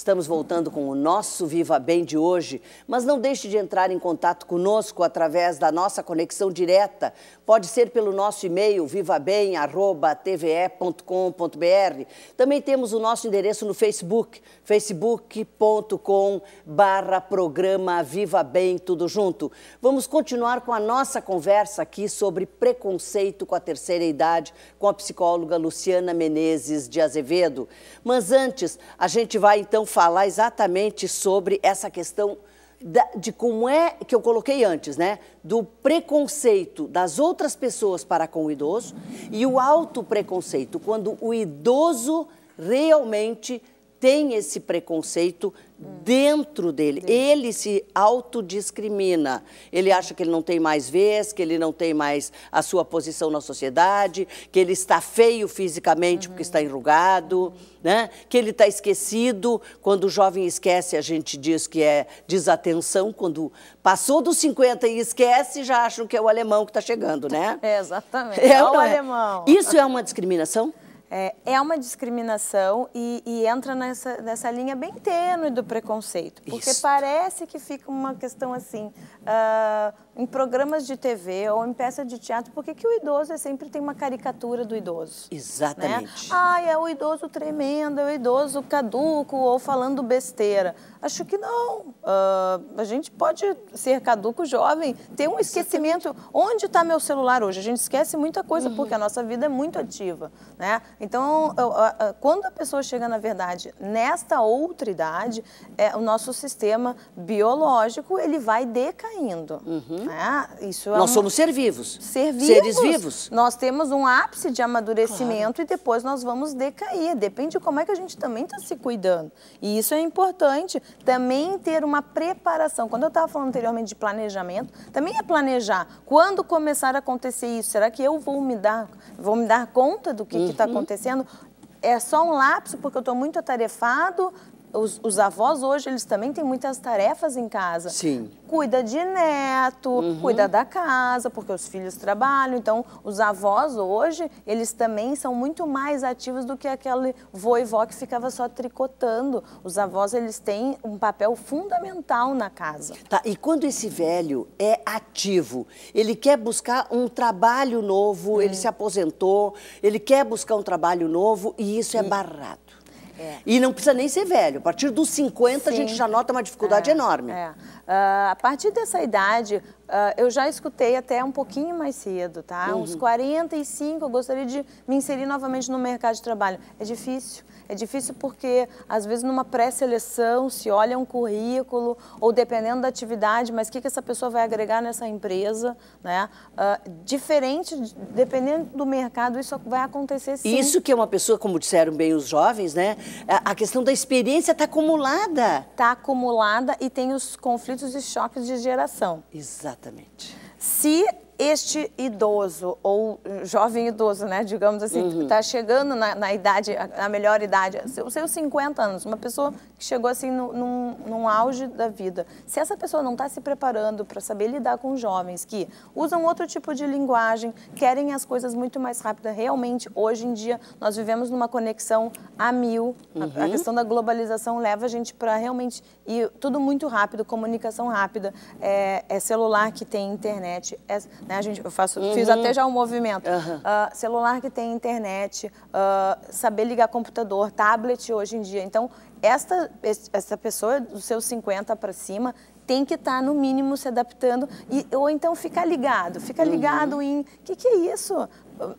Estamos voltando com o nosso Viva Bem de hoje, mas não deixe de entrar em contato conosco através da nossa conexão direta. Pode ser pelo nosso e-mail vivabem@tve.com.br. Também temos o nosso endereço no Facebook, facebookcom programa Viva Bem tudo junto. Vamos continuar com a nossa conversa aqui sobre preconceito com a terceira idade com a psicóloga Luciana Menezes de Azevedo. Mas antes, a gente vai então falar exatamente sobre essa questão da, de como é que eu coloquei antes, né? Do preconceito das outras pessoas para com o idoso e o autopreconceito, quando o idoso realmente tem esse preconceito dentro dele. Ele se autodiscrimina. Ele acha que ele não tem mais vez, que ele não tem mais a sua posição na sociedade, que ele está feio fisicamente uhum. porque está uhum. enrugado, uhum. né? que ele está esquecido. Quando o jovem esquece, a gente diz que é desatenção. Quando passou dos 50 e esquece, já acham que é o alemão que está chegando, né? É, exatamente. É, é o é? alemão. Isso é uma discriminação? é, é uma discriminação e, e, entra nessa, nessa linha bem tênue do preconceito. Porque Isso. parece que fica uma questão assim. Uh, em programas de TV ou em peça de teatro, porque que o idoso é sempre tem uma caricatura do idoso. Né? Exatamente. Né? Ah, é o idoso tremendo, é o idoso caduco ou falando besteira. Acho que não. Uh, a gente pode ser caduco jovem, ter um esquecimento. Onde está meu celular hoje? A gente esquece muita coisa uhum. porque a nossa vida é muito ativa, né? Então, quando a pessoa chega na verdade nesta outra idade, é, o nosso sistema biológico ele vai decaindo. Uhum. Né? Isso é Nós um... somos ser vivos. Ser vivos. Seres vivos. Nós temos um ápice de amadurecimento claro. e depois nós vamos decair. Depende de como é que a gente também está se cuidando. E isso é importante. Também ter uma preparação. Quando eu estava falando anteriormente de planejamento, também é planejar. Quando começar a acontecer isso, será que eu vou me dar, vou me dar conta do que tá uhum. está acontecendo? é só um lapso porque eu estou muito atarefado, os, os, avós hoje, eles também têm muitas tarefas em casa. Sim. Cuida de neto, uhum. cuida da casa, porque os filhos trabalham. Então, os avós hoje, eles também são muito mais ativos do que aquele vô e vó que ficava só tricotando. Os avós, eles têm um papel fundamental na casa. Tá, e quando esse velho é ativo, ele quer buscar um trabalho novo, ele se aposentou, ele quer buscar um trabalho novo e isso é e... é barrado. É. E não precisa nem ser velho. A partir dos 50 Sim. a gente já nota uma dificuldade é. enorme. É. Uh, a partir dessa idade, uh, eu já escutei até um pouquinho mais cedo, tá? Uhum. Uns 45 eu gostaria de me inserir novamente no mercado de trabalho. É difícil. É difícil porque, às vezes, numa pré-seleção, se olha um currículo, ou dependendo da atividade, mas o que, que essa pessoa vai agregar nessa empresa, né? Uh, diferente, dependendo do mercado, isso vai acontecer sim. Isso que é uma pessoa, como disseram bem os jovens, né? a questão da experiência está acumulada. Está acumulada e tem os conflitos e choques de geração. Exatamente. Se este idoso, ou jovem idoso, né, digamos assim, uhum. está chegando na, na, idade, na melhor idade, os seus 50 anos, uma pessoa que chegou assim no, num, num auge da vida, se essa pessoa não está se preparando para saber lidar com jovens que usam outro tipo de linguagem, querem as coisas muito mais rápidas, realmente, hoje em dia, nós vivemos numa conexão a mil, uhum. a, a uhum. questão da globalização leva a gente para realmente ir tudo muito rápido, comunicação rápida, é, é celular que tem internet, é, né? A gente, eu faço, uhum. fiz até já um movimento. Uhum. Uh, celular que tem internet, uh, saber ligar computador, tablet hoje em dia. Então, esta, essa pessoa dos seus 50 para cima tem que estar, tá, no mínimo, se adaptando e, ou então ficar ligado. Fica uhum. ligado uhum. em... O que, que é isso?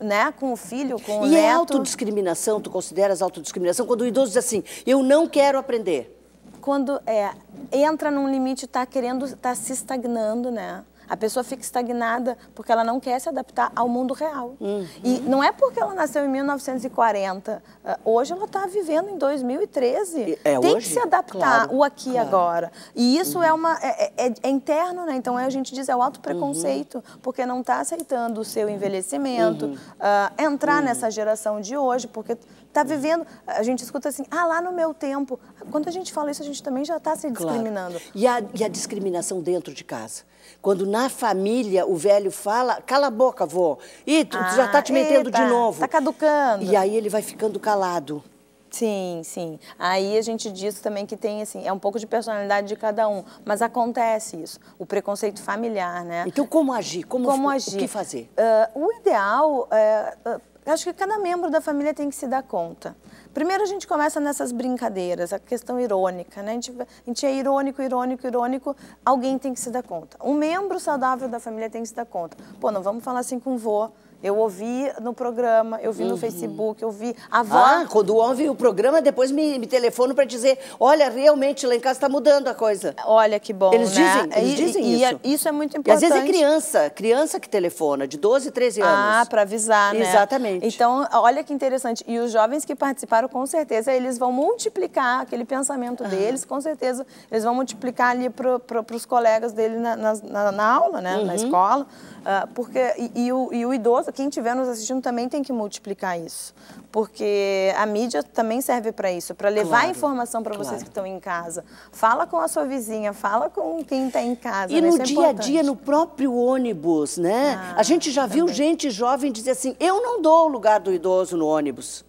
né, com o filho, com o e é neto. E é autodiscriminação, tu consideras autodiscriminação? Quando o idoso diz assim, eu não quero aprender. Quando é, entra num limite, está querendo, está se estagnando, né? A pessoa fica estagnada porque ela não quer se adaptar ao mundo real. Uhum. E não é porque ela nasceu em 1940. Eh, hoje ela está vivendo em 2013. É, Tem hoje? que se adaptar claro, o aqui e claro. agora. E isso é uhum. é, uma, é, é, é, interno, né? Então é a gente diz é o autopreconceito, uhum. porque não está aceitando o seu envelhecimento, uh, entrar uhum. nessa geração de hoje, porque está vivendo. A gente escuta assim, ah, lá no meu tempo. Quando a gente fala isso, a gente também já está se discriminando. Claro. E, a, e a discriminação dentro de casa. Quando na família o velho fala, cala a boca, avô. Ih, tu, tá ah, já está te metendo eita, de novo. Está caducando. E aí ele vai ficando calado. Sim, sim. Aí a gente diz também que tem, assim, é um pouco de personalidade de cada um, mas acontece isso, o preconceito familiar, né? Então, como agir? Como, como agir? O que fazer? Uh, o ideal é uh, acho que cada membro da família tem que se dar conta. Primeiro a gente começa nessas brincadeiras, a questão irônica, né? A gente, a gente, é irônico, irônico, irônico, alguém tem que se dar conta. Um membro saudável da família tem que se dar conta. Pô, não vamos falar assim com o vô, eu ouvi no programa, eu vi uhum. no Facebook, eu vi a avó. Ah, quando ouvi o programa, depois me, me telefono para dizer: olha, realmente lá em casa está mudando a coisa. Olha que bom. Eles né? dizem, eles e, dizem e, é, isso. E isso é muito importante. E às vezes é criança, criança que telefona, de 12, 13 ah, anos. Ah, para avisar, né? Exatamente. Então, olha que interessante. E os jovens que participaram, com certeza, eles vão multiplicar aquele pensamento deles, com certeza, eles vão multiplicar ali para pro, os colegas dele na, na, na, na aula, né? Uhum. Na escola. Ah, porque, e, e o, e o idoso quem estiver nos assistindo também tem que multiplicar isso, porque a mídia também serve para isso, para levar claro, informação para claro. vocês que estão em casa. Fala com a sua vizinha, fala com quem está em casa. E né? no é dia a dia, no próprio ônibus, né? Ah, a gente já também. viu gente jovem dizer assim: eu não dou o lugar do idoso no ônibus.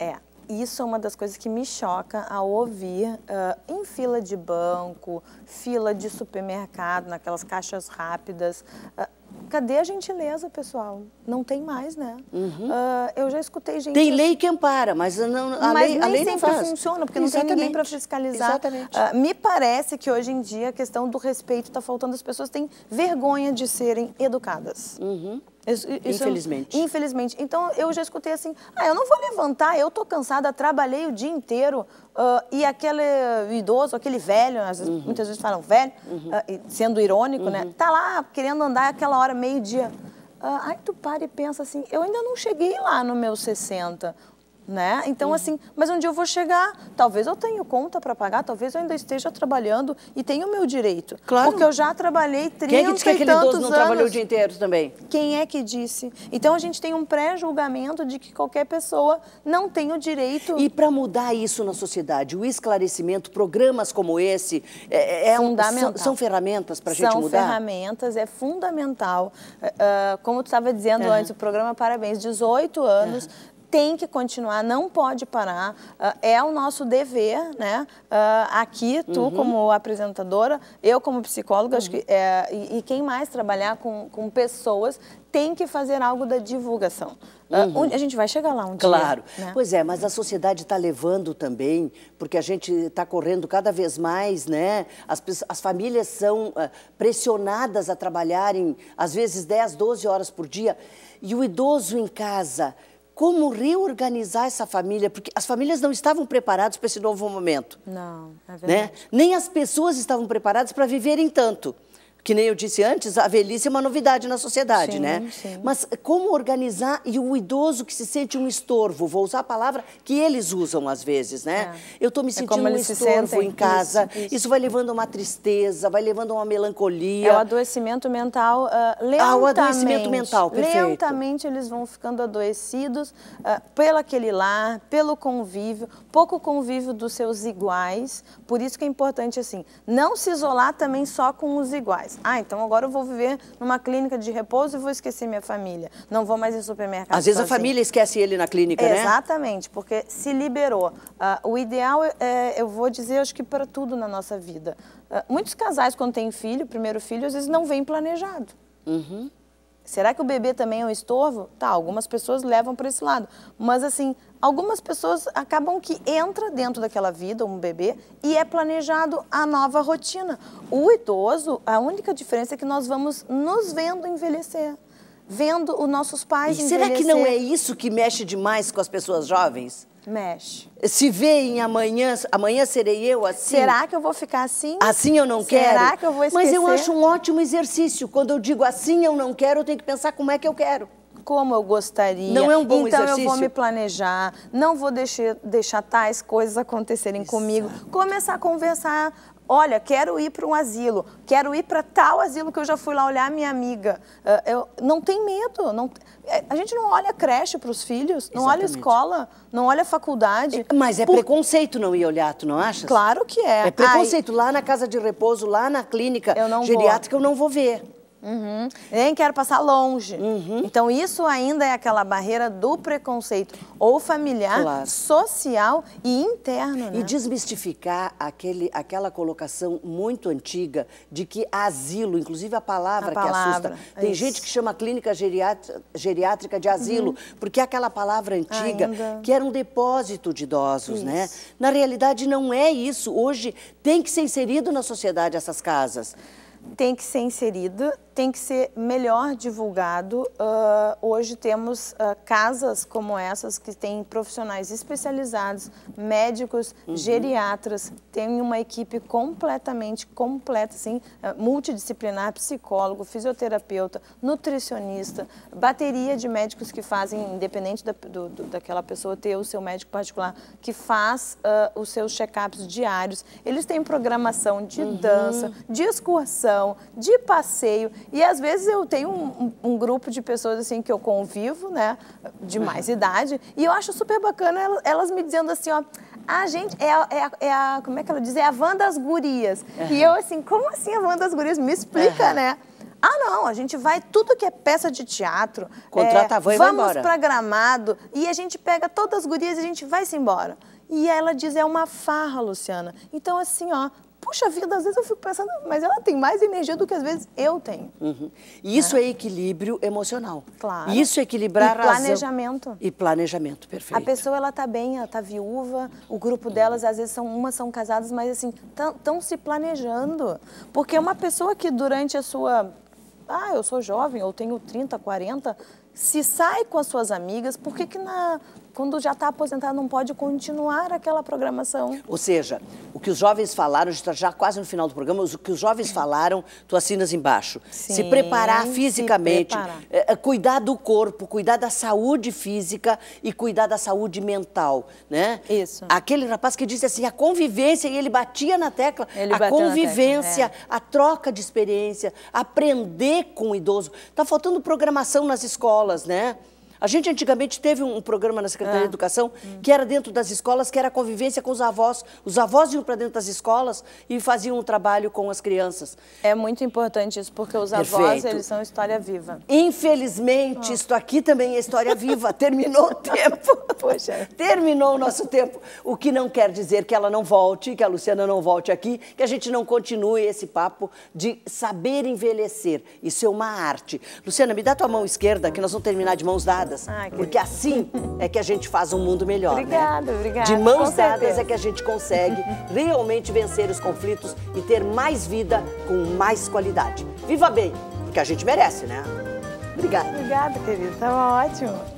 É, isso é uma das coisas que me choca ao ouvir uh, em fila de banco, fila de supermercado, naquelas caixas rápidas. Uh, Cadê a gentileza, pessoal? Não tem mais, né? Uhum. Uh, eu já escutei gente. Tem lei que ampara, mas não, a mas lei, a lei não faz. funciona, porque Exatamente. não tem ninguém para fiscalizar. Exatamente. Uh, me parece que hoje em dia a questão do respeito está faltando. As pessoas têm vergonha de serem educadas. Uhum. Isso, infelizmente. infelizmente. Então eu já escutei assim: ah, eu não vou levantar, eu tô cansada, trabalhei o dia inteiro. Uh, e aquele idoso, aquele velho, vezes, uhum. muitas vezes falam velho, uhum. uh, sendo irônico, né, uhum. né? Tá lá querendo andar aquela hora, meio-dia. Uh, aí tu para e pensa assim: eu ainda não cheguei lá no meu 60 né? Então, assim, mas um eu vou chegar, talvez eu tenha conta para pagar, talvez eu ainda esteja trabalhando e tenho o meu direito. Claro. Porque eu já trabalhei 30 Quem é que disse que aquele idoso não trabalhou o dia inteiro também? Quem é que disse? Então, a gente tem um pré-julgamento de que qualquer pessoa não tem o direito... E para mudar isso na sociedade, o esclarecimento, programas como esse, é, é, é são, são, ferramentas para a gente mudar? São ferramentas, é fundamental. Uh, como tu estava dizendo uhum. antes, o programa Parabéns, 18 anos... Uhum tem que continuar, não pode parar. Ah, é o nosso dever, né? Ah, aqui, tu uhum. como apresentadora, eu como psicóloga, uhum. acho que é, e, e, quem mais trabalhar com, com pessoas tem que fazer algo da divulgação. Ah, uhum. A gente vai chegar lá um claro. dia. Claro. Né? Pois é, mas a sociedade está levando também, porque a gente está correndo cada vez mais, né? As, as famílias são uh, pressionadas a trabalharem, às vezes, 10, 12 horas por dia. E o idoso em casa como reorganizar essa família, porque as famílias não estavam preparadas para esse novo momento. Não, é né? verdade. Né? Nem as pessoas estavam preparadas para viverem tanto que nem eu disse antes, a velhice é uma novidade na sociedade, sim, né? Sim. Mas como organizar e o idoso que se sente um estorvo, vou usar a palavra que eles usam às vezes, né? É. Eu estou me é sentindo é um estorvo se em casa, isso, isso. isso, vai levando a uma tristeza, vai levando a uma melancolia. É o adoecimento mental uh, ah, lentamente. Ah, o adoecimento mental, perfeito. Lentamente eles vão ficando adoecidos uh, pelo aquele lar, pelo convívio, pouco convívio dos seus iguais, por isso que é importante assim, não se isolar também só com os iguais faz. Ah, então agora eu vou viver numa clínica de repouso e vou esquecer minha família. Não vou mais ao supermercado. Às vezes a família esquece ele na clínica, é, né? Exatamente, porque se liberou. Uh, o ideal, é, é, eu vou dizer, acho que para tudo na nossa vida. Uh, muitos casais, quando têm filho, primeiro filho, às vezes não vem planejado. Uhum. Será que o bebê também é um estorvo? Tá, algumas pessoas levam para esse lado. Mas assim, algumas pessoas acabam que entra dentro daquela vida um bebê e é planejado a nova rotina. O idoso, a única diferença é que nós vamos nos vendo envelhecer vendo os nossos pais e Será que não é isso que mexe demais com as pessoas jovens? Mexe. Se veem amanhã, amanhã serei eu assim? Será que eu vou ficar assim? Assim eu não Será quero? Será que eu vou esquecer? Mas eu acho um ótimo exercício. Quando eu digo assim eu não quero, eu tenho que pensar como é que eu quero como eu gostaria. Não é um bom então exercício. eu vou me planejar, não vou deixar, deixar tais coisas acontecerem Exato. comigo. Começar a conversar olha, quero ir para um asilo, quero ir para tal asilo que eu já fui lá olhar a minha amiga. Ah, eu, não tem medo. Não, é, a gente não olha creche para os filhos, não Exatamente. olha escola, não olha faculdade. É, mas é por... preconceito não ir olhar, tu não achas? Claro que é. É preconceito. Ai, lá na casa de repouso, lá na clínica eu geriátrica, vou. eu não vou ver. Uhum. Nem quero passar longe. Uhum. Então, isso ainda é aquela barreira do preconceito, ou familiar, claro. social e interno. Né? E desmistificar aquele, aquela colocação muito antiga de que asilo, inclusive a palavra, a palavra que assusta. Tem isso. gente que chama clínica geriátrica de asilo, uhum. porque é aquela palavra antiga ainda. que era um depósito de idosos, né? isso. né? Na realidade, não é isso. Hoje tem que ser inserido na sociedade essas casas. Tem que ser inserido, tem que ser melhor divulgado. Uh, hoje temos uh, casas como essas que têm profissionais especializados, médicos, uhum. geriatras, tem uma equipe completamente completa, assim, uh, multidisciplinar, psicólogo, fisioterapeuta, nutricionista, bateria de médicos que fazem, independente da, do, do, daquela pessoa ter o seu médico particular, que faz os seus check-ups diários. Eles têm programação de uhum. dança, de excursão, de passeio. E às vezes eu tenho um, um, um, grupo de pessoas assim que eu convivo, né, de uhum. mais idade, e eu acho super bacana elas, elas me dizendo assim, ó, ah, gente, é a, é, é a, como é que ela diz? É a van das Gurias. Uhum. E eu assim, como assim a van das Gurias? Me explica, uhum. né? Ah, não, a gente vai tudo que é peça de teatro. Contrata é, a van e Vamos para Gramado e a gente pega todas as gurias e a gente vai-se embora. E ela diz, é uma farra, Luciana. Então, assim, ó, puxa vida, às vezes eu fico pensando, mas ela tem mais energia do que às vezes eu tenho. Uhum. E isso é. é. equilíbrio emocional. Claro. Isso é equilibrar e a razão. planejamento. E planejamento, perfeito. A pessoa, ela tá bem, ela tá viúva, o grupo delas, às vezes, são umas são casadas, mas assim, estão se planejando. Porque uma pessoa que durante a sua... Ah, eu sou jovem, eu tenho 30, 40... Se sai com as suas amigas, por que que na quando já está aposentado, não pode continuar aquela programação. Ou seja, o que os jovens falaram, está já quase no final do programa, o que os jovens falaram, tu assinas embaixo. Sim, se preparar fisicamente, eh, eh, se preparar. É, cuidar do corpo, cuidar da saúde física e cuidar da saúde mental, né? Isso. Aquele rapaz que disse assim, a convivência, e ele batia na tecla, ele a convivência, tecla, é. a troca de experiência, aprender com o idoso. Tá faltando programação nas escolas, né? A gente antigamente teve um programa na Secretaria é. de ah. Educação hum. que era dentro das escolas, que era a convivência com os avós. Os avós iam para dentro das escolas e faziam um trabalho com as crianças. É muito importante isso, porque os avós, eles são história viva. Infelizmente, oh. aqui também é história viva. Terminou o tempo. Poxa. Terminou o nosso tempo. O que não quer dizer que ela não volte, que a Luciana não volte aqui, que a gente não continue esse papo de saber envelhecer. Isso é uma arte. Luciana, me dá tua mão esquerda, que nós vamos terminar de mãos dadas dadas. Ai, ah, porque assim é que a gente faz um mundo melhor. Obrigada, né? obrigada. De mãos dadas é que a gente consegue realmente vencer os conflitos e ter mais vida com mais qualidade. Viva bem, porque a gente merece, né? Obrigada. Obrigada, querida. Tava tá ótimo.